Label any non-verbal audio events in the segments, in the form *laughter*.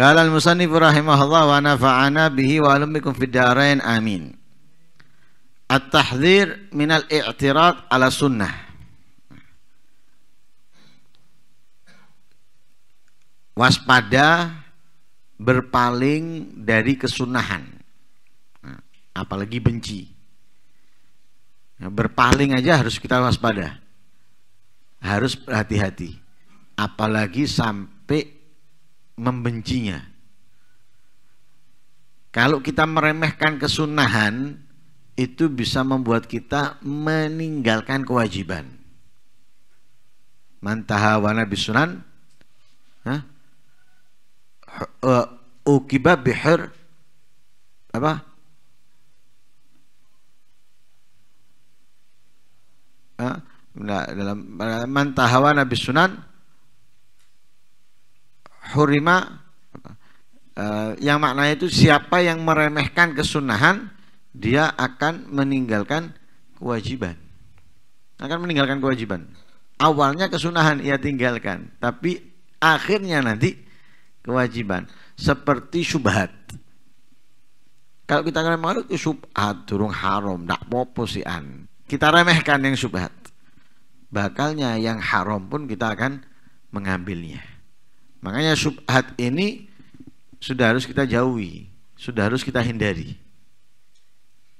Qala al-musannif rahimahullah wa nafa'ana bihi wa alumikum fid darain amin. At-tahdhir min al-i'tirad ala sunnah. Waspada berpaling dari kesunahan. Nah, apalagi benci. Ya, berpaling aja harus kita waspada. Harus berhati-hati. Apalagi sampai membencinya. Kalau kita meremehkan kesunahan, itu bisa membuat kita meninggalkan kewajiban. nabi bisunan, eh, ukiba bihir, apa? Nah, dalam nabi sunan hurima eh, yang maknanya itu siapa yang meremehkan kesunahan dia akan meninggalkan kewajiban akan meninggalkan kewajiban awalnya kesunahan ia tinggalkan tapi akhirnya nanti kewajiban seperti syubhat kalau kita malu itu ya syubhat durung haram ndak popo sih an kita remehkan yang syubhat bakalnya yang haram pun kita akan mengambilnya Makanya subhat ini sudah harus kita jauhi, sudah harus kita hindari.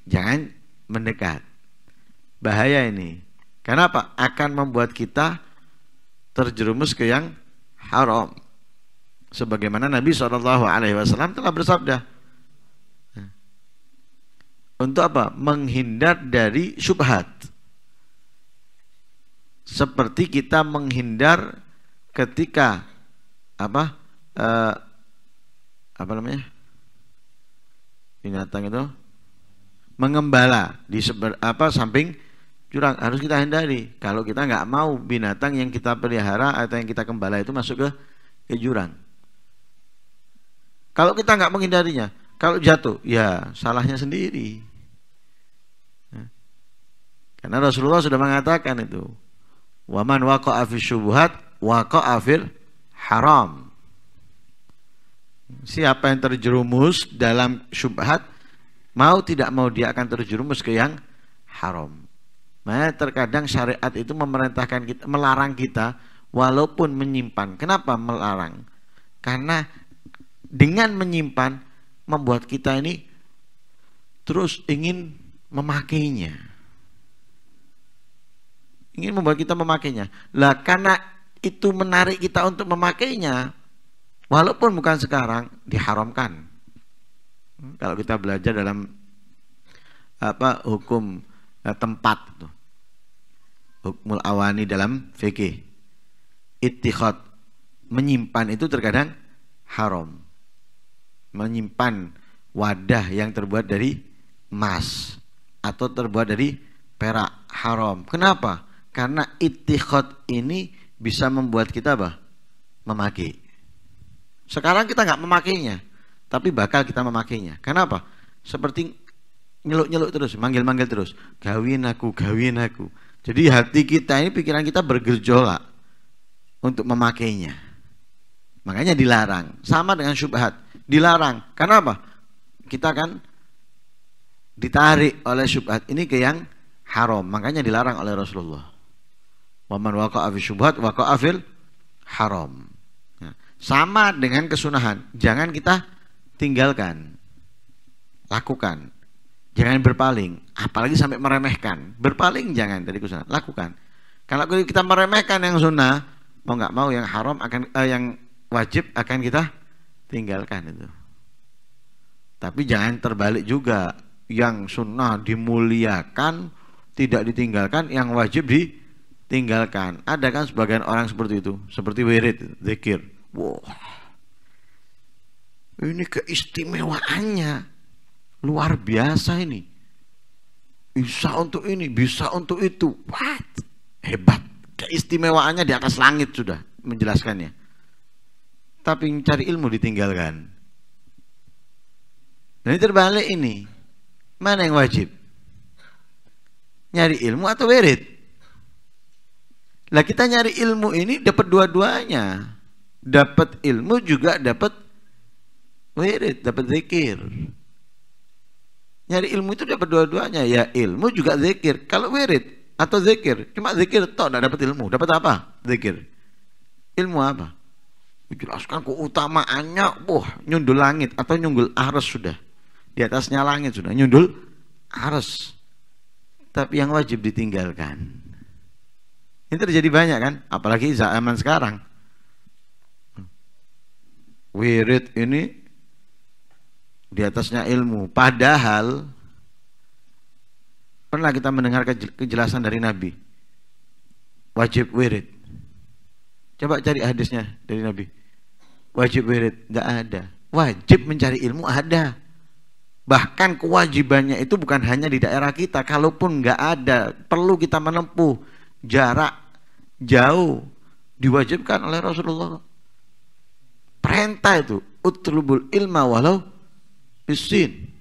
Jangan mendekat. Bahaya ini. Kenapa? Akan membuat kita terjerumus ke yang haram. Sebagaimana Nabi Shallallahu Alaihi Wasallam telah bersabda, untuk apa? Menghindar dari subhat. Seperti kita menghindar ketika apa uh, apa namanya binatang itu mengembala di seber, apa samping jurang harus kita hindari kalau kita nggak mau binatang yang kita pelihara atau yang kita kembala itu masuk ke, ke jurang kalau kita nggak menghindarinya kalau jatuh ya salahnya sendiri ya. karena Rasulullah sudah mengatakan itu waman wako afir subuhat wako afir haram. Siapa yang terjerumus dalam syubhat, mau tidak mau dia akan terjerumus ke yang haram. Makanya nah, terkadang syariat itu memerintahkan kita, melarang kita walaupun menyimpan. Kenapa melarang? Karena dengan menyimpan membuat kita ini terus ingin memakainya. Ingin membuat kita memakainya. Lah karena itu menarik kita untuk memakainya walaupun bukan sekarang diharamkan hmm, kalau kita belajar dalam apa hukum eh, tempat itu hukmul awani dalam fikih ittikhad menyimpan itu terkadang haram menyimpan wadah yang terbuat dari emas atau terbuat dari perak haram kenapa karena ittikhad ini bisa membuat kita apa? Memakai. Sekarang kita nggak memakainya, tapi bakal kita memakainya. Kenapa? Seperti nyeluk-nyeluk terus, manggil-manggil terus, gawin aku, gawin aku. Jadi hati kita ini pikiran kita bergerjolak untuk memakainya. Makanya dilarang. Sama dengan syubhat, dilarang. Kenapa? Kita kan ditarik oleh syubhat ini ke yang haram. Makanya dilarang oleh Rasulullah. Waman waqa'a fi syubhat waqa'a fil haram. Ya. sama dengan kesunahan, jangan kita tinggalkan. Lakukan. Jangan berpaling, apalagi sampai meremehkan. Berpaling jangan dari kesunahan, lakukan. Kalau kita meremehkan yang sunnah, mau nggak mau yang haram akan eh, yang wajib akan kita tinggalkan itu. Tapi jangan terbalik juga, yang sunnah dimuliakan tidak ditinggalkan, yang wajib di tinggalkan. Ada kan sebagian orang seperti itu, seperti wirid, zikir. Wow. Ini keistimewaannya luar biasa ini. Bisa untuk ini, bisa untuk itu. What? Hebat. Keistimewaannya di atas langit sudah menjelaskannya. Tapi cari ilmu ditinggalkan. Nah, ini terbalik ini. Mana yang wajib? Nyari ilmu atau wirid? Lah kita nyari ilmu ini dapat dua-duanya. Dapat ilmu juga dapat wirid, dapat zikir. Nyari ilmu itu dapat dua-duanya, ya ilmu juga zikir. Kalau wirid atau zikir, cuma zikir toh enggak dapat ilmu. Dapat apa? Zikir. Ilmu apa? Dijelaskan keutamaannya, wah, nyundul langit atau nyundul arus sudah. Di atasnya langit sudah nyundul arus. Tapi yang wajib ditinggalkan ini terjadi banyak kan, apalagi zaman sekarang. Wirid ini di atasnya ilmu. Padahal pernah kita mendengar kejelasan dari Nabi. Wajib wirid. Coba cari hadisnya dari Nabi. Wajib wirid, nggak ada. Wajib mencari ilmu ada. Bahkan kewajibannya itu bukan hanya di daerah kita, kalaupun nggak ada, perlu kita menempuh jarak jauh diwajibkan oleh Rasulullah perintah itu utlubul ilma walau bisin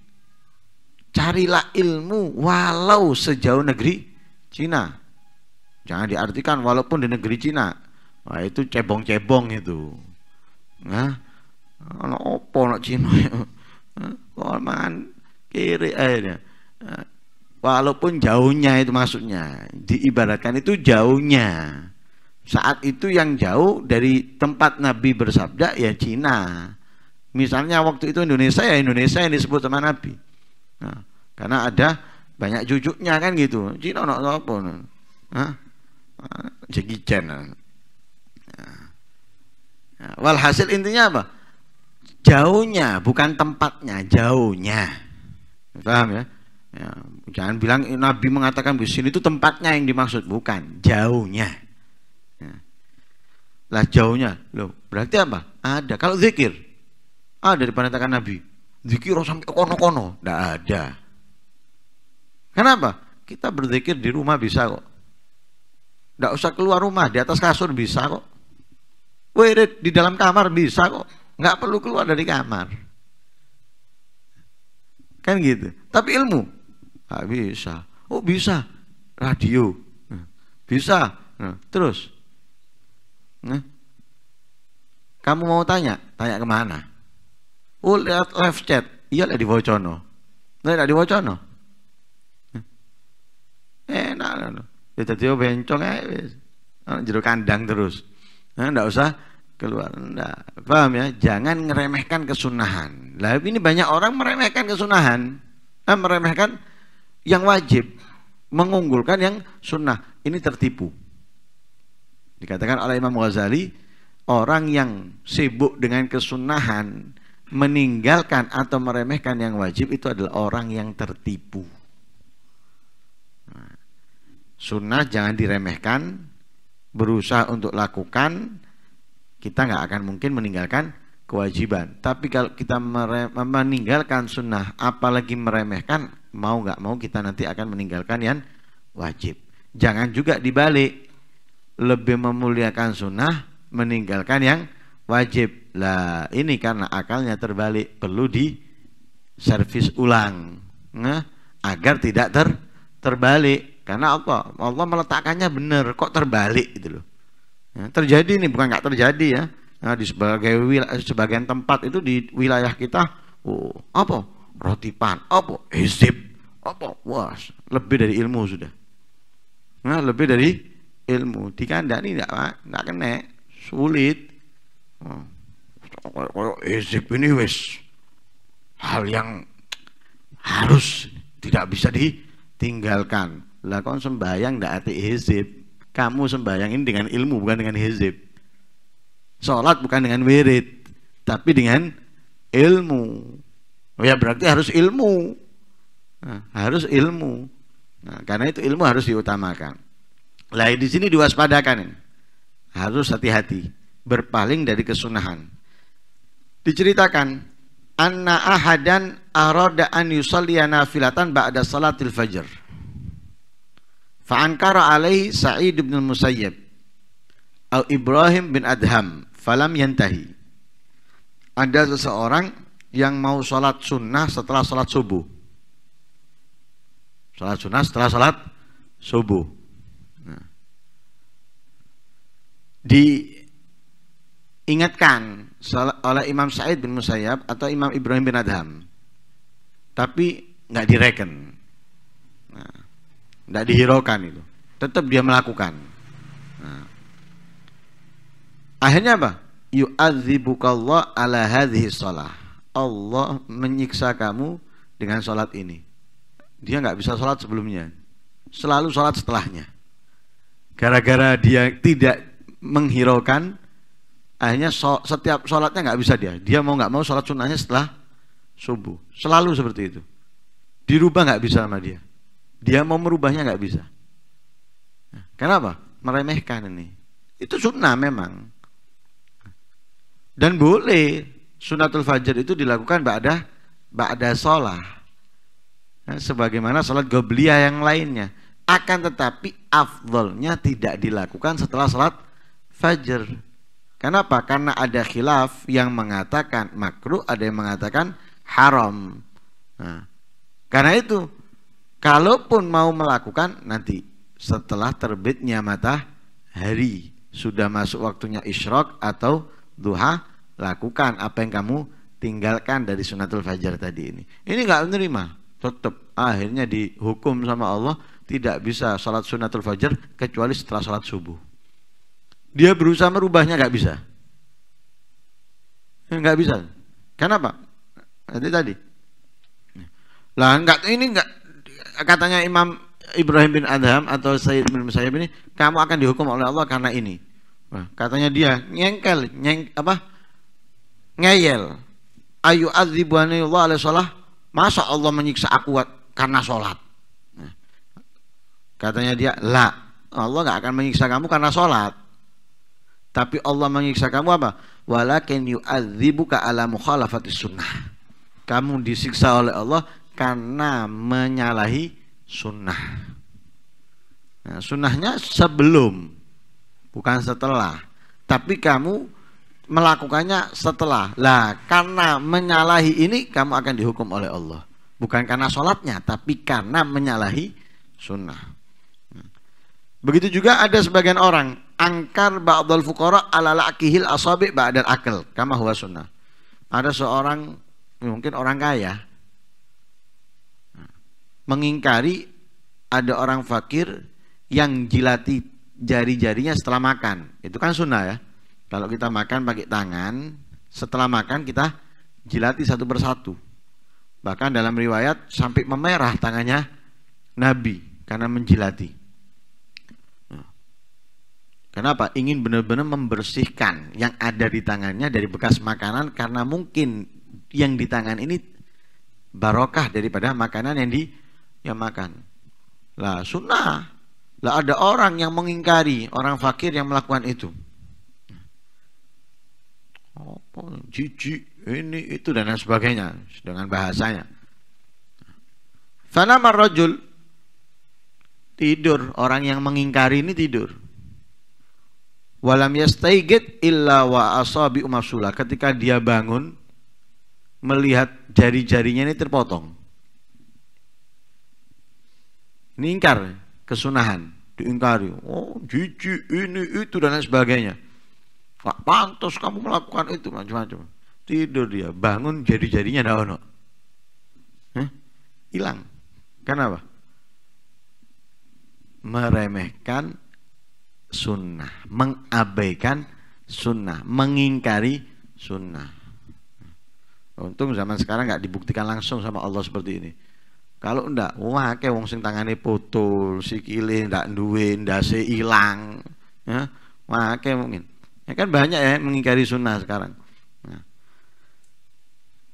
carilah ilmu walau sejauh negeri Cina jangan diartikan walaupun di negeri Cina Wah, itu cebong-cebong itu nah ono opo nak Cina *laughs* kok mangan kiri airnya walaupun jauhnya itu maksudnya diibaratkan itu jauhnya saat itu yang jauh dari tempat Nabi bersabda ya Cina misalnya waktu itu Indonesia ya Indonesia yang disebut sama Nabi nah, karena ada banyak cucunya kan gitu Cina nak apa jadi Cina nah, walhasil intinya apa jauhnya bukan tempatnya jauhnya paham ya Ya, jangan bilang Nabi mengatakan di sini itu tempatnya yang dimaksud, bukan jauhnya. Ya. Lah jauhnya, loh berarti apa? Ada. Kalau zikir, ada di diperintahkan Nabi. Zikir sampai kono-kono, tidak ada. Kenapa? Kita berzikir di rumah bisa kok. Tidak usah keluar rumah, di atas kasur bisa kok. Wirid di dalam kamar bisa kok. Nggak perlu keluar dari kamar. Kan gitu. Tapi ilmu nggak bisa oh bisa radio nah, bisa nah, terus nah, kamu mau tanya tanya kemana oh lihat live chat iya lihat di Wocono lihat di Wocono enak kita ya jadi bencong aja jeruk kandang terus nah, nggak usah keluar enggak paham ya jangan meremehkan kesunahan lah ini banyak orang meremehkan kesunahan eh, meremehkan yang wajib mengunggulkan yang sunnah ini tertipu dikatakan oleh Imam Ghazali orang yang sibuk dengan kesunahan meninggalkan atau meremehkan yang wajib itu adalah orang yang tertipu nah, sunnah jangan diremehkan berusaha untuk lakukan kita nggak akan mungkin meninggalkan kewajiban tapi kalau kita meninggalkan sunnah apalagi meremehkan mau nggak mau kita nanti akan meninggalkan yang wajib. Jangan juga dibalik lebih memuliakan sunnah meninggalkan yang wajib. Lah ini karena akalnya terbalik perlu di servis ulang. Nah, agar tidak ter terbalik karena Allah Allah meletakkannya benar kok terbalik gitu loh ya, terjadi ini bukan nggak terjadi ya nah, di sebagai sebagian tempat itu di wilayah kita oh, apa Roti pan, apa hizib apa was lebih dari ilmu sudah nah, lebih dari ilmu ini tidak pak tidak kena sulit oh. kalau ini wes hal yang harus tidak bisa ditinggalkan lah kon sembahyang tidak hati hizib kamu sembahyang ini dengan ilmu bukan dengan hizib sholat bukan dengan wirid tapi dengan ilmu ya berarti harus ilmu. Nah, harus ilmu. Nah, karena itu ilmu harus diutamakan. Lah di sini diwaspadakan ini. Harus hati-hati berpaling dari kesunahan. Diceritakan anna ahadan arada an yusalliya filatan ba'da salatil fajr. Fa'ankara alaihi Sa'id Ibn Musayyib atau Ibrahim bin Adham falam yantahi. Ada seseorang yang mau sholat sunnah setelah sholat subuh. Sholat sunnah setelah sholat subuh. Nah. Diingatkan oleh Imam Said bin Musayyab atau Imam Ibrahim bin Adham. Tapi nggak direken. Nah, nggak dihiraukan itu. Tetap dia melakukan. Nah. Akhirnya apa? Yu'adzibukallah ala hadhi sholah Allah menyiksa kamu dengan sholat ini. Dia nggak bisa sholat sebelumnya, selalu sholat setelahnya. Gara-gara dia tidak menghiraukan, akhirnya so, setiap sholatnya nggak bisa dia. Dia mau nggak mau sholat sunnahnya setelah subuh. Selalu seperti itu. Dirubah nggak bisa sama dia. Dia mau merubahnya nggak bisa. Nah, kenapa? Meremehkan ini. Itu sunnah memang. Dan boleh Sunatul fajar itu dilakukan ba'da ba'da sholah. ya, sebagaimana sholat gobliya yang lainnya. Akan tetapi afdolnya tidak dilakukan setelah sholat fajar. Kenapa? Karena ada khilaf yang mengatakan makruh, ada yang mengatakan haram. Nah, karena itu, kalaupun mau melakukan nanti setelah terbitnya matahari sudah masuk waktunya isyrok atau duha lakukan, apa yang kamu tinggalkan dari sunatul fajar tadi ini. Ini nggak menerima, tetap akhirnya dihukum sama Allah tidak bisa sholat sunatul fajar kecuali setelah sholat subuh. Dia berusaha merubahnya nggak bisa, nggak bisa. Kenapa? Tadi tadi. Lah nggak ini nggak katanya Imam Ibrahim bin Adam atau Sayyid bin Musayyib ini kamu akan dihukum oleh Allah karena ini. katanya dia nyengkel, nyeng apa? ngeyel ayu adzibani Allah ala sholat masa Allah menyiksa aku karena sholat nah. katanya dia la Allah gak akan menyiksa kamu karena sholat tapi Allah menyiksa kamu apa walakin yu'adzibuka ala mukhalafati sunnah kamu disiksa oleh Allah karena menyalahi sunnah nah, sunnahnya sebelum bukan setelah tapi kamu melakukannya setelah. Lah, karena menyalahi ini kamu akan dihukum oleh Allah. Bukan karena sholatnya, tapi karena menyalahi sunnah. Hmm. Begitu juga ada sebagian orang angkar ba'dal fuqara ala la'kihil asabi ba'dal akal kama huwa sunnah. Ada seorang mungkin orang kaya mengingkari ada orang fakir yang jilati jari-jarinya setelah makan. Itu kan sunnah ya. Kalau kita makan pakai tangan, setelah makan kita jilati satu persatu. Bahkan dalam riwayat sampai memerah tangannya Nabi karena menjilati. Nah. Kenapa? Ingin benar-benar membersihkan yang ada di tangannya dari bekas makanan karena mungkin yang di tangan ini barokah daripada makanan yang di yang makan. Lah sunnah. Lah ada orang yang mengingkari, orang fakir yang melakukan itu oh, jijik ini itu dan lain sebagainya dengan bahasanya fana rajul tidur orang yang mengingkari ini tidur walam yastaigid illa wa asabi umasula ketika dia bangun melihat jari-jarinya ini terpotong ini ingkar kesunahan diingkari oh jijik ini itu dan lain sebagainya Pak pantas kamu melakukan itu macam-macam tidur dia bangun jadi-jadinya ada ono hilang kenapa meremehkan sunnah mengabaikan sunnah mengingkari sunnah untung zaman sekarang nggak dibuktikan langsung sama Allah seperti ini kalau ndak wah kayak wong sing tangane putul sikile ndak duwe ndase ilang ya wah kayak mungkin Ya kan banyak ya mengingkari sunnah sekarang.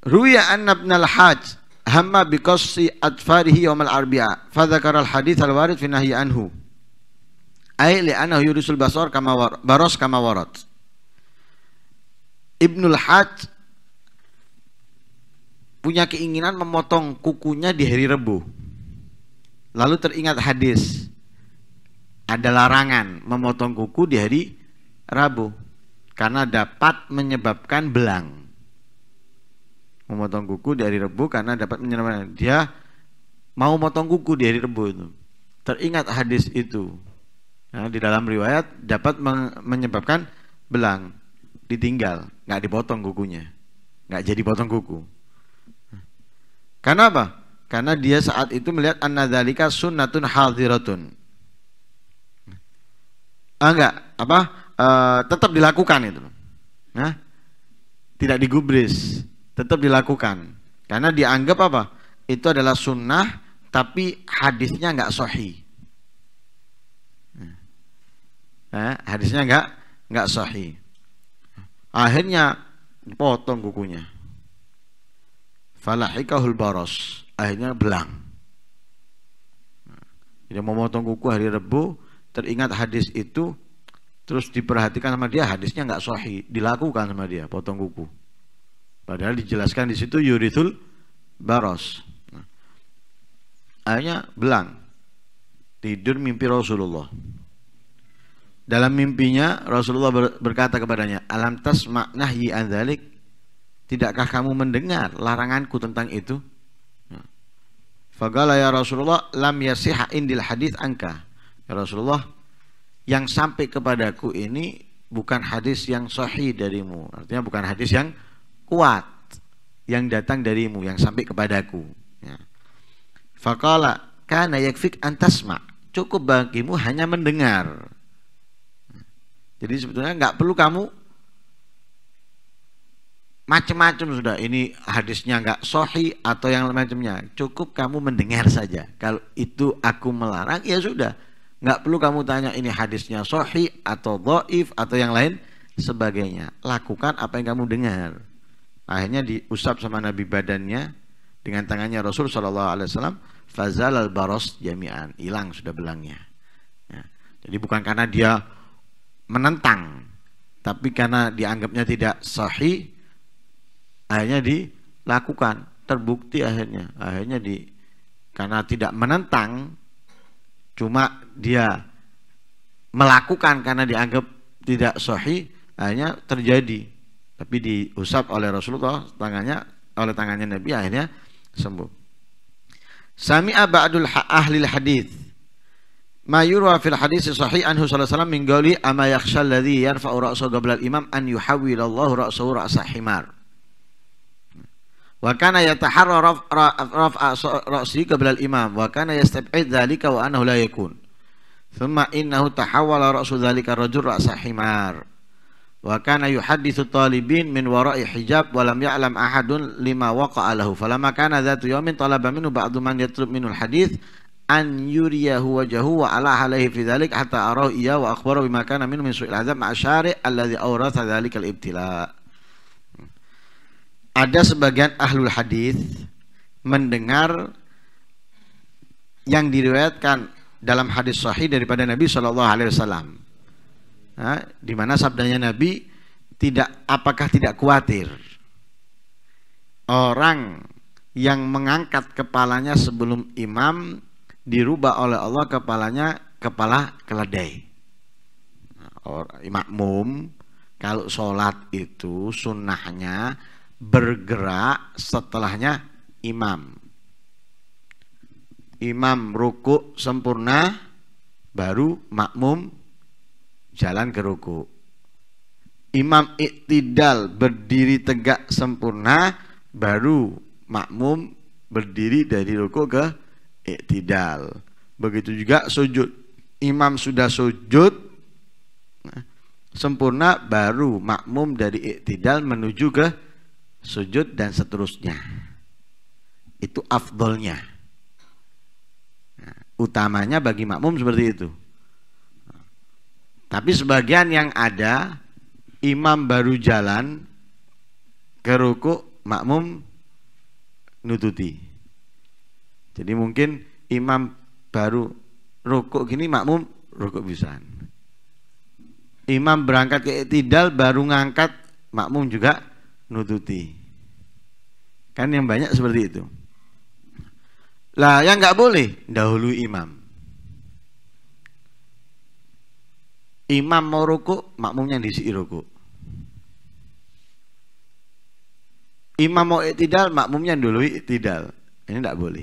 Ruya anna ibn al-hajj hamma biqassi atfarihi yawm al-arbi'a dzakara al-hadith al-warid fi nahyi anhu. li li'annahu yurisul basar kama baras baros kama warad. Ibnul Hajj punya keinginan memotong kukunya di hari Rebu. Lalu teringat hadis. Ada larangan memotong kuku di hari Rabu karena dapat menyebabkan belang. Memotong kuku di hari Rebu karena dapat menyebabkan dia mau motong kuku di hari Rebu itu. Teringat hadis itu. Nah, di dalam riwayat dapat menyebabkan belang ditinggal, nggak dipotong kukunya, nggak jadi potong kuku. Karena apa? Karena dia saat itu melihat annadzalika sunnatun hadiratun. Ah, enggak, apa? Eh, tetap dilakukan itu. Nah, tidak digubris, tetap dilakukan. Karena dianggap apa? Itu adalah sunnah tapi hadisnya nggak sohi, Nah, ya? ya, hadisnya nggak nggak sohi, Akhirnya potong kukunya. Falahikahul baros. Akhirnya belang. mau potong kuku hari Rebu, teringat hadis itu terus diperhatikan sama dia hadisnya nggak sohi dilakukan sama dia potong kuku padahal dijelaskan di situ yurithul baros akhirnya belang tidur mimpi Rasulullah dalam mimpinya Rasulullah berkata kepadanya alam tas makna an tidakkah kamu mendengar laranganku tentang itu Fagala ya Rasulullah lam yasiha indil hadith angka ya Rasulullah yang sampai kepadaku ini bukan hadis yang sahih darimu artinya bukan hadis yang kuat yang datang darimu yang sampai kepadaku ya. karena kana yakfik antasma cukup bagimu hanya mendengar jadi sebetulnya nggak perlu kamu macam-macam sudah ini hadisnya nggak sohi atau yang macamnya cukup kamu mendengar saja kalau itu aku melarang ya sudah Nggak perlu kamu tanya ini hadisnya sohi atau doif atau yang lain sebagainya. Lakukan apa yang kamu dengar. Akhirnya diusap sama Nabi badannya dengan tangannya Rasul saw Alaihi Fazal al baros jami'an hilang sudah belangnya. Ya. Jadi bukan karena dia menentang, tapi karena dianggapnya tidak sahih, akhirnya dilakukan terbukti akhirnya akhirnya di karena tidak menentang cuma dia melakukan karena dianggap tidak sahih akhirnya terjadi tapi diusap oleh Rasulullah tangannya oleh tangannya Nabi akhirnya sembuh Sami Abadul ahli hadis ma yurwa fil hadis sahih anhu sallallahu alaihi wasallam min qawli ama yakhsha yarfa'u ra'sahu qabla al-imam an yuhawwil Allah ra'sahu ra'sa himar وكان يتحرى رفع, رفع رأسه قبل الإمام وكان يستبعد ذلك وأنه لا يكون ثم إنه تحول رأس ذلك الرجل رأس حمار وكان يحدث الطالبين من وراء حجاب ولم يعلم أحد لما وقع له فلما كان ذات يوم طلب منه بعض من يطلب منه الحديث أن يريه وجهه وألاح عليه في ذلك حتى أراه إياه وأخبره بما كان منه من سوء العذاب مع الشارع الذي أورث ذلك الابتلاء ada sebagian ahlul hadis mendengar yang diriwayatkan dalam hadis sahih daripada Nabi Shallallahu Alaihi Wasallam, di mana sabdanya Nabi tidak apakah tidak khawatir orang yang mengangkat kepalanya sebelum imam dirubah oleh Allah kepalanya kepala keledai. Nah, orang, makmum kalau sholat itu sunnahnya bergerak setelahnya imam. Imam ruku sempurna baru makmum jalan ke ruku. Imam iktidal berdiri tegak sempurna baru makmum berdiri dari ruku ke iktidal. Begitu juga sujud. Imam sudah sujud sempurna baru makmum dari iktidal menuju ke sujud dan seterusnya. Itu afdolnya. Nah, utamanya bagi makmum seperti itu. Tapi sebagian yang ada imam baru jalan ke ruku makmum nututi. Jadi mungkin imam baru rukuk gini makmum rukuk bisa. Imam berangkat ke itidal baru ngangkat makmum juga nututi. Kan yang banyak seperti itu. Lah yang nggak boleh dahulu imam. Imam mau ruku makmumnya di si ruku Imam mau tidal makmumnya dulu tidal Ini tidak boleh.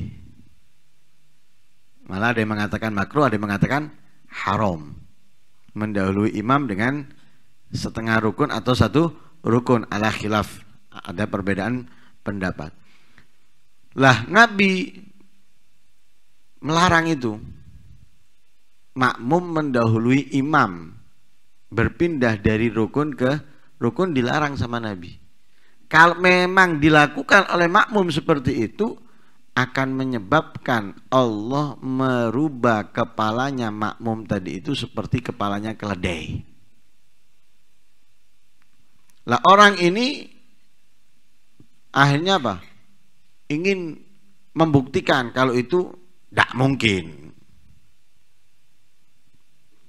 Malah ada yang mengatakan makruh, ada yang mengatakan haram. Mendahului imam dengan setengah rukun atau satu rukun ala khilaf ada perbedaan pendapat lah Nabi melarang itu makmum mendahului imam berpindah dari rukun ke rukun dilarang sama Nabi kalau memang dilakukan oleh makmum seperti itu akan menyebabkan Allah merubah kepalanya makmum tadi itu seperti kepalanya keledai. Lah orang ini akhirnya apa? Ingin membuktikan kalau itu tidak mungkin.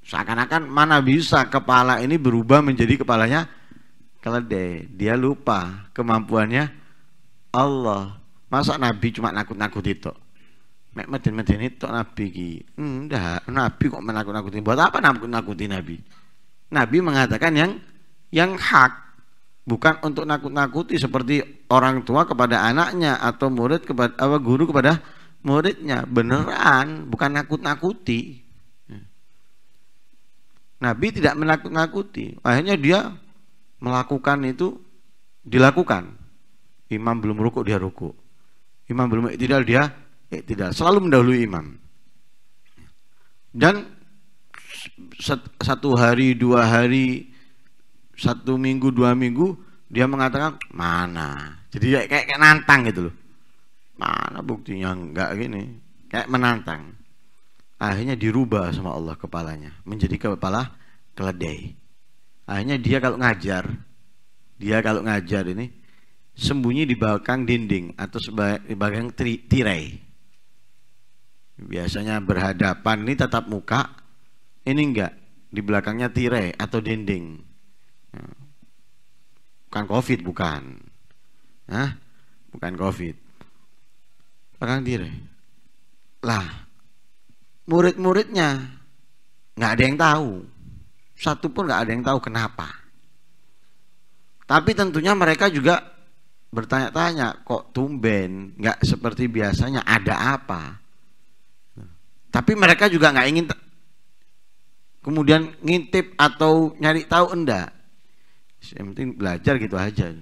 Seakan-akan mana bisa kepala ini berubah menjadi kepalanya keledai. Dia lupa kemampuannya Allah. Masa Nabi cuma nakut-nakut itu? Mek medin medin itu Nabi ki. Enggak, hmm, Nabi kok menakut-nakuti. Buat apa nakut nakutin Nabi? Nabi mengatakan yang yang hak bukan untuk nakut-nakuti seperti orang tua kepada anaknya atau murid kepada apa guru kepada muridnya beneran bukan nakut-nakuti Nabi tidak menakut-nakuti akhirnya dia melakukan itu dilakukan imam belum rukuk dia rukuk imam belum tidak dia tidak selalu mendahului imam dan satu hari dua hari satu minggu dua minggu dia mengatakan mana jadi kayak, kayak nantang gitu loh mana buktinya enggak gini kayak menantang akhirnya dirubah sama Allah kepalanya menjadi kepala keledai akhirnya dia kalau ngajar dia kalau ngajar ini sembunyi di belakang dinding atau di belakang tirai biasanya berhadapan ini tetap muka ini enggak di belakangnya tirai atau dinding Bukan covid bukan. Hah? Bukan covid. Orang diri. Lah, murid-muridnya nggak ada yang tahu. Satu pun nggak ada yang tahu kenapa. Tapi tentunya mereka juga bertanya-tanya kok tumben nggak seperti biasanya ada apa tapi mereka juga nggak ingin kemudian ngintip atau nyari tahu enggak yang penting belajar gitu aja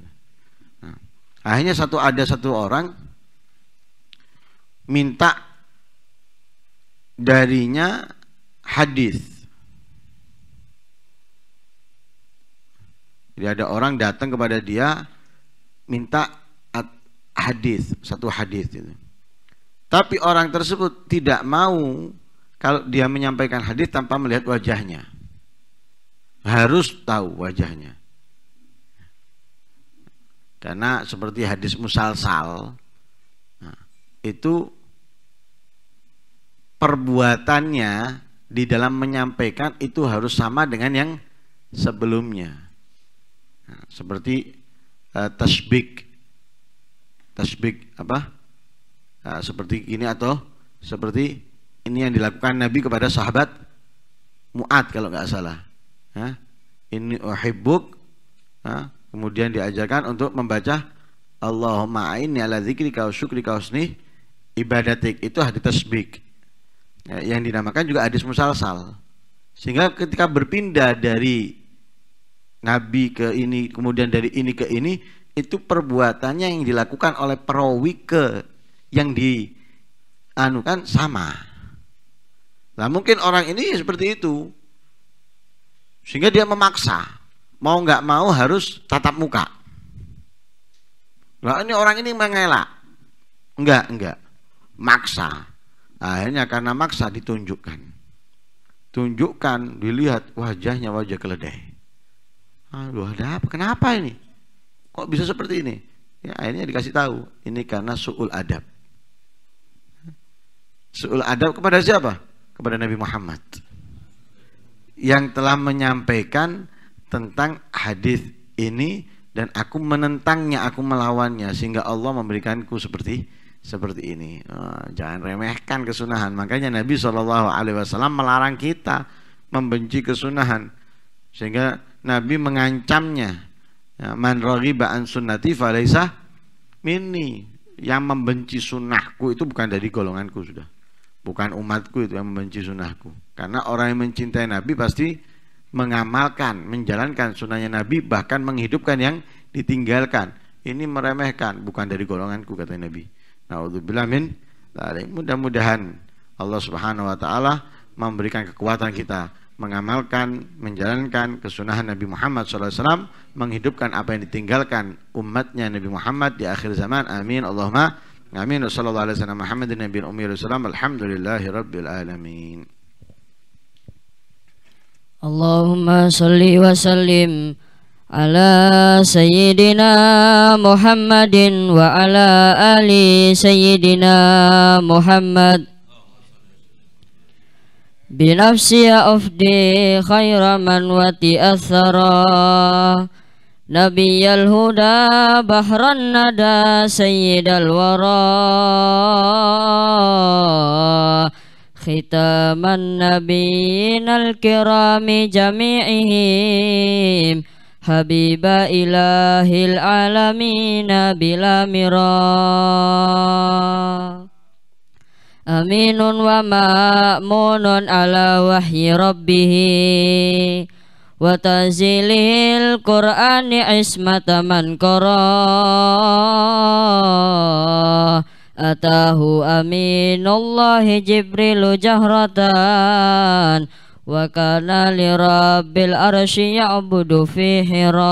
nah, akhirnya satu ada satu orang minta darinya hadis jadi ada orang datang kepada dia minta hadis satu hadis gitu. tapi orang tersebut tidak mau kalau dia menyampaikan hadis tanpa melihat wajahnya harus tahu wajahnya karena seperti hadis musalsal nah, itu perbuatannya di dalam menyampaikan itu harus sama dengan yang sebelumnya. Nah, seperti uh, tasbih tasbik apa? Nah, seperti ini atau seperti ini yang dilakukan Nabi kepada sahabat Mu'ad kalau nggak salah. Nah, ini uhibbuk. Kemudian diajarkan untuk membaca Allahumma a'inni ala dzikrika wa syukrika husni ibadatik. Itu hadis tasbik Ya, yang dinamakan juga hadis musalsal. Sehingga ketika berpindah dari nabi ke ini, kemudian dari ini ke ini, itu perbuatannya yang dilakukan oleh perawi ke yang di anu kan sama. Nah mungkin orang ini seperti itu, sehingga dia memaksa mau nggak mau harus tatap muka. Lah ini orang ini mengelak. Enggak, enggak. Maksa. Akhirnya karena maksa ditunjukkan. Tunjukkan, dilihat wajahnya wajah keledai. Aduh, ada apa? Kenapa ini? Kok bisa seperti ini? Ya, akhirnya dikasih tahu, ini karena su'ul adab. Su'ul adab kepada siapa? Kepada Nabi Muhammad. Yang telah menyampaikan tentang hadis ini dan aku menentangnya, aku melawannya sehingga Allah memberikanku seperti seperti ini. Eh, jangan remehkan kesunahan. Makanya Nabi Shallallahu Alaihi Wasallam melarang kita membenci kesunahan sehingga Nabi mengancamnya. Ya, Man raghiba an sunnati falaisa minni. Yang membenci sunnahku itu bukan dari golonganku sudah. Bukan umatku itu yang membenci sunnahku. Karena orang yang mencintai Nabi pasti mengamalkan, menjalankan sunnahnya Nabi, bahkan menghidupkan yang ditinggalkan. Ini meremehkan, bukan dari golonganku kata Nabi. Naudzubillah min Mudah-mudahan Allah Subhanahu wa taala memberikan kekuatan kita mengamalkan, menjalankan kesunahan Nabi Muhammad SAW, menghidupkan apa yang ditinggalkan umatnya Nabi Muhammad di akhir zaman. Amin. Allahumma amin. Wassalamualaikum warahmatullahi wabarakatuh. Muhammadin Alhamdulillahi Allahumma salli wa sallim ala sayyidina Muhammadin wa ala ali sayyidina Muhammad binafsi ya afdi khairan man wa athara nabiyal huda bahran nada sayyidal wara ختام النبيين الكرام جميعهم حبيب إله العالمين بلا مراء أمين ومأمون على وحي ربه وتنزيل القرآن عصمة من قرأ Atahu aminullahi Jibrilu jahratan Wa kana li rabbil arsyi ya'budu fi hira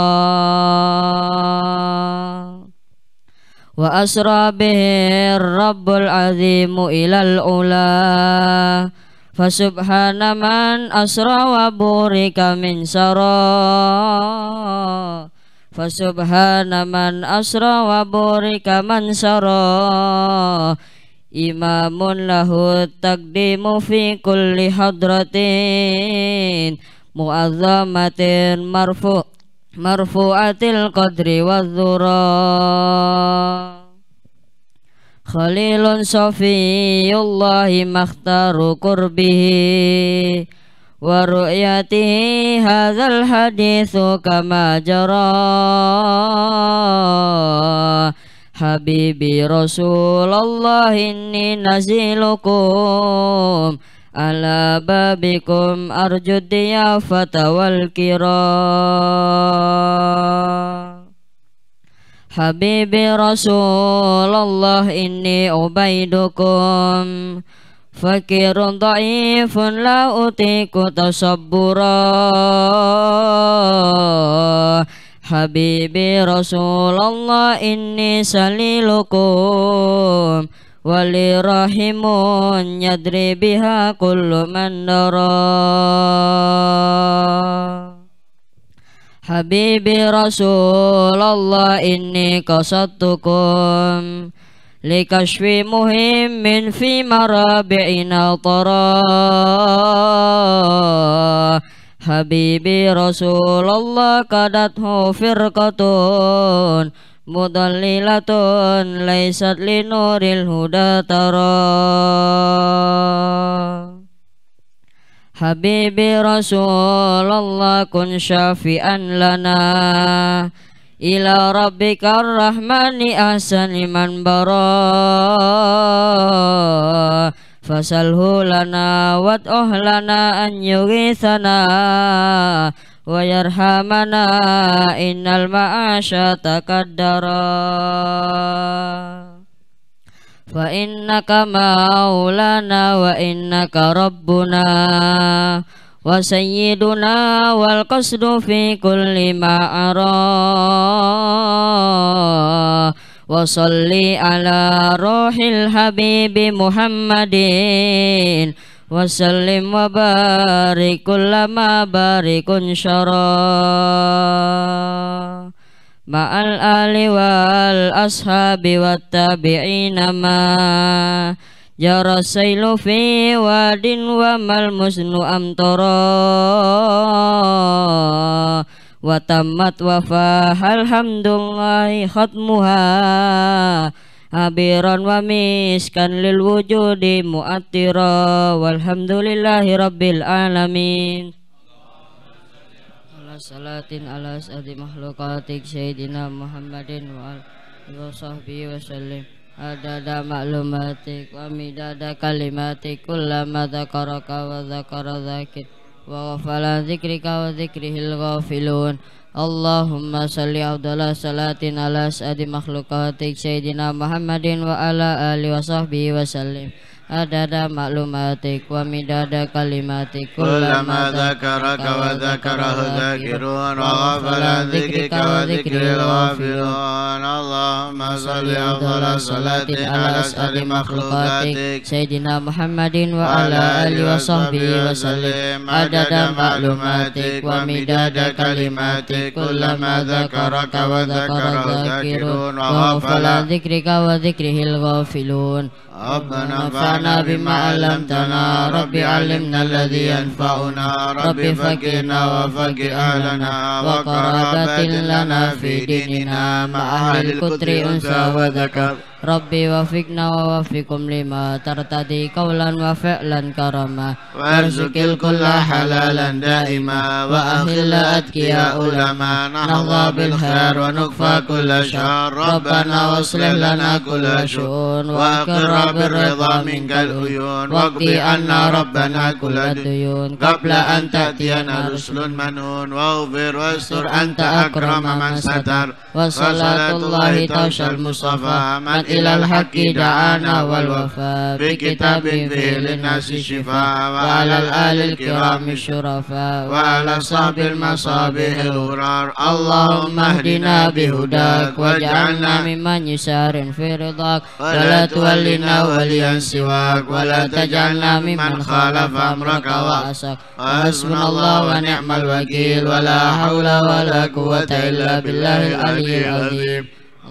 Wa asra bihir rabbul azimu ilal ula Fasubhana man asra wa burika min sarah Fasubhana man asra wa burika man Imamun lahu takdimu fi kulli hadratin Mu'azzamatin marfu Marfu'atil qadri Khalilun safiyullahi makhtaru kurbihi wa ru'yati hadzal haditsu kama jara habibi rasulullah inni nazilukum ala babikum arjud ya fatawal kira habibi rasulullah inni ubaidukum Fakirun ta'ifun la utiku tasabburah Habibi Rasulullah ini salilukum Walirahimun rahimun yadri biha Habibi Rasulullah ini kasatukum لكشف مهم في مرابعنا طرا حبيبي رسول الله قدته فرقة مضللة ليست لنور الهدى ترى حبيبي رسول الله كن شافئا لنا ila rabbikar rahmani ahsani man bara fasalhu lana wad'uh lana an yugithana wa yarhamana innal ma'asha takaddara fa innaka maulana wa innaka rabbuna wa sayyiduna wal qasdu fi kulli ma ara wa salli ala rohil habibi muhammadin wa sallim wa barikullama barikun syara ma'al ali wal ashabi wa tabi'ina ma'al Ya Rasailu fi wadin wa mal musnu amtoro Wa tamat wa fahal hamdullahi khatmuha Habiran wa miskan lil wujudi mu'attira Walhamdulillahi rabbil alamin Allah salatin ala sadi makhlukatik Sayyidina Muhammadin wa alihi sahbihi wa sallim adada maklumatik wa midada kalimatik kullama dzakaraka wa dzakara dzakir wa ghafala dzikrika wa dzikrihil ghafilun Allahumma salli abdala salatin ala sa'adi makhlukatik Sayyidina Muhammadin wa ala alihi wa sahbihi wa sallim adada maklumatik wa midada kalimatik kullama dzakaraka wa dzakarahu dzakirun wa ghafala dzikrika wa Allahumma salli afdala salati ala asadi makhlukatik Sayyidina Muhammadin wa ala alihi wa sahbihi wa sallim adada maklumatik wa midada kalimatik kullama dzakaraka wa dzakarahu dzakirun wa ghafala dzikrika wa ghafilun ربنا انفعنا بما علمتنا رب علمنا الذي ينفعنا رب فقنا وفق أهلنا وقرابة لنا في ديننا مع أهل الكتر أنثى وذكر ربي وفقنا ووفقكم لما ترتدي قولا وفعلا كرما وارزق الكل حلالا دائما وأخل أتقياء لما نحظى بالخير ونكفى كل شهر ربنا واصلح لنا كل شؤون وأقر بالرضا منك العيون واقضي عنا ربنا كل الديون قبل أن تأتينا رسل منون واغفر واستر أنت أكرم من ستر وصلاة الله توشى المصطفى من إلى الحق دعانا والوفاء بكتاب فيه للناس شفاء وعلى الآل الكرام الشرفاء وعلى صحب المصابيح الغرار اللهم اهدنا بهداك واجعلنا ممن يسار في رضاك ولا تولنا وليا سواك ولا تجعلنا ممن خالف أمرك وعصاك حسبنا الله ونعم الوكيل ولا حول ولا قوة إلا بالله العلي العظيم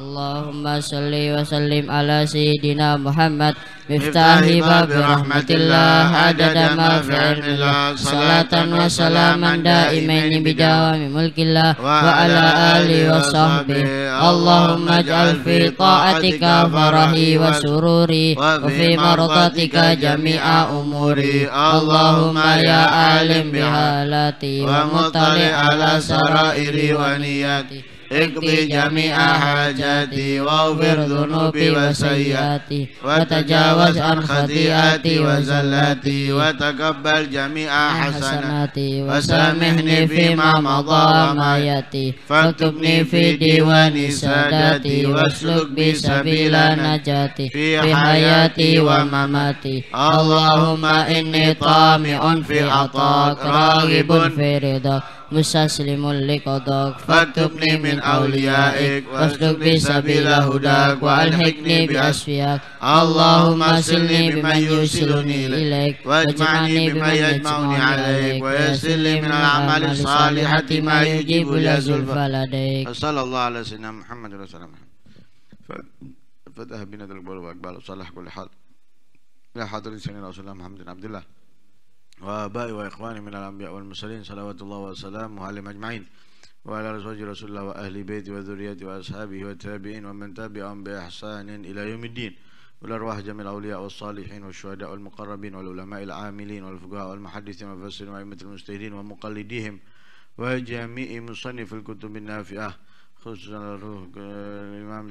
Allahumma salli wa sallim ala sayyidina Muhammad miftahi babi rahmatillah adada ma fi ilmillah salatan wa salaman daimain bidawami mulkillah wa ala alihi wa sahbihi Allahumma ja'al fi ta'atika farahi wa sururi wa fi maratatika jami'a umuri Allahumma ya alim bihalati wa mutali ala sarairi wa niyati اقضي جميع حاجاتي واغفر ذنوبي وسيئاتي وتجاوز عن خطيئاتي وزلاتي وتقبل جميع حسناتي وسامحني فيما مضى وما ياتي فاكتبني في ديوان ساداتي واسلك بي سبيل نجاتي في حياتي ومماتي اللهم إني طامع في عطاك راغب في رضاك مستسلم لقضاك فاكتبني من أوليائك واسلكني سبيل هداك وألحقني بأسفياك اللهم سلني بمن يرسلني إليك واجمعني بمن يجمعني عليك ويسر لي من الأعمال الصالحة ما يجيب إلى زلفى لديك صلى الله على سيدنا محمد الله فذهب بنا القبور وأقبال وصلح كل حال إلى حضر سيدنا رسول الله محمد بن عبد الله وآبائي وإخواني من الأنبياء والمرسلين صلوات الله وسلامه عليهم أجمعين وعلى أزواج رسول الله وأهل بيته وذريته وأصحابه والتابعين ومن تبعهم بإحسان إلى يوم الدين والأرواح جميع الأولياء والصالحين والشهداء والمقربين والعلماء العاملين والفقهاء والمحدثين والمفسرين وأئمة المجتهدين ومقلديهم وجميع مصنف الكتب النافعة خصوصا الإمام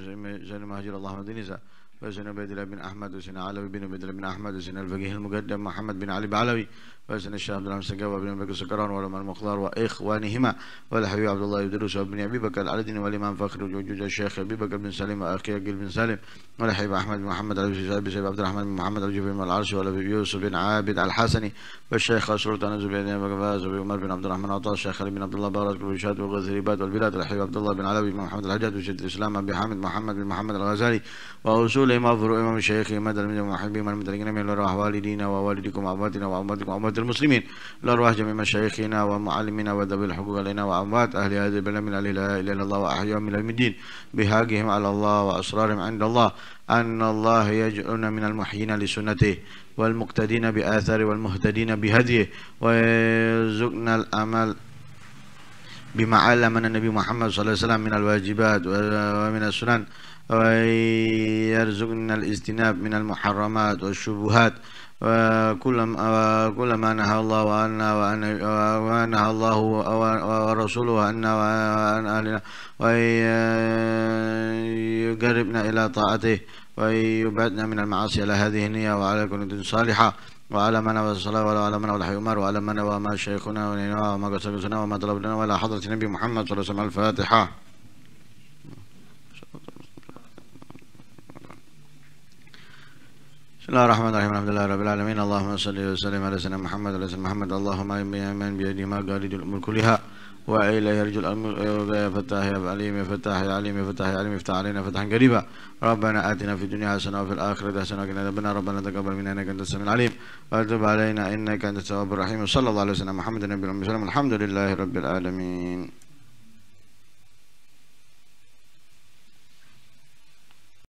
زين المهاجر اللهم دنيزا باشنا عبيد الله بن احمد وسنا علوي بن عبيد الله بن احمد وسنا الفقيه المقدم محمد بن علي بعلوي وسنا الشيخ عبد الله بن بن بكر سكران والامام المختار واخوانهما والحبيب عبد الله يدرس وابن ابي بكر العدني والامام فخر وجوج الشيخ ابي بكر بن سليم واخي اجل بن سالم والحبيب احمد بن محمد علي ابي سيف عبد الرحمن بن محمد علي بن العرش والابي يوسف بن عابد الحسني والشيخ سلطان الزبير بن فاز عمر بن عبد الرحمن عطاء الشيخ خالد بن عبد الله بارك وشاد وغزريبات والبلاد والحبيب عبد الله بن علوي بن محمد الحجاج وشيخ الاسلام ابي حامد محمد بن محمد الغزالي واصول الإمام فرو إمام الشيخ مدى من ومحبي من المدركين من الأرواح والدينا ووالدكم وأمواتنا وأمواتكم وأموات المسلمين الأرواح جميع مشايخنا ومعلمنا وذوي الحقوق علينا وأموات أهل هذا البلد من لا إله إلا الله وأحياهم من المدين بهاجهم على الله وأسرارهم عند الله أن الله يجعلنا من المحيين لسنته والمقتدين بآثاره والمهتدين بهديه ويرزقنا الأمل بما علمنا النبي محمد صلى الله عليه وسلم من الواجبات ومن السنن ويرزقنا الاجتناب من المحرمات والشبهات وكل ما كل ما نهى الله عنا ونهى الله ورسوله عنا وعن أهلنا ويقربنا إلى طاعته ويبعدنا من المعاصي على هذه النية وعلى كل صالحة وعلى من والصلاة وعلى من والحي عمر وعلى من وما شيخنا وما قصدنا وما طلبنا وعلى حضرة النبي محمد صلى الله عليه وسلم الفاتحة بسم الله الرحمن الرحيم الحمد لله رب العالمين اللهم صل وسلم على سيدنا محمد وعلى سيدنا محمد اللهم امين بيده ما قالد الامور كلها وإلى يرجو الأمر يا فتاح يا عليم يا فتاح يا عليم يا فتاح يا عليم افتح علينا فتحا قريبا ربنا آتنا في الدنيا حسنة وفي الآخرة حسنة وقنا ربنا ربنا تقبل منا إنك أنت السميع العليم وتب علينا إنك أنت التواب الرحيم صلى الله عليه وسلم محمد النبي الأمي الحمد لله رب العالمين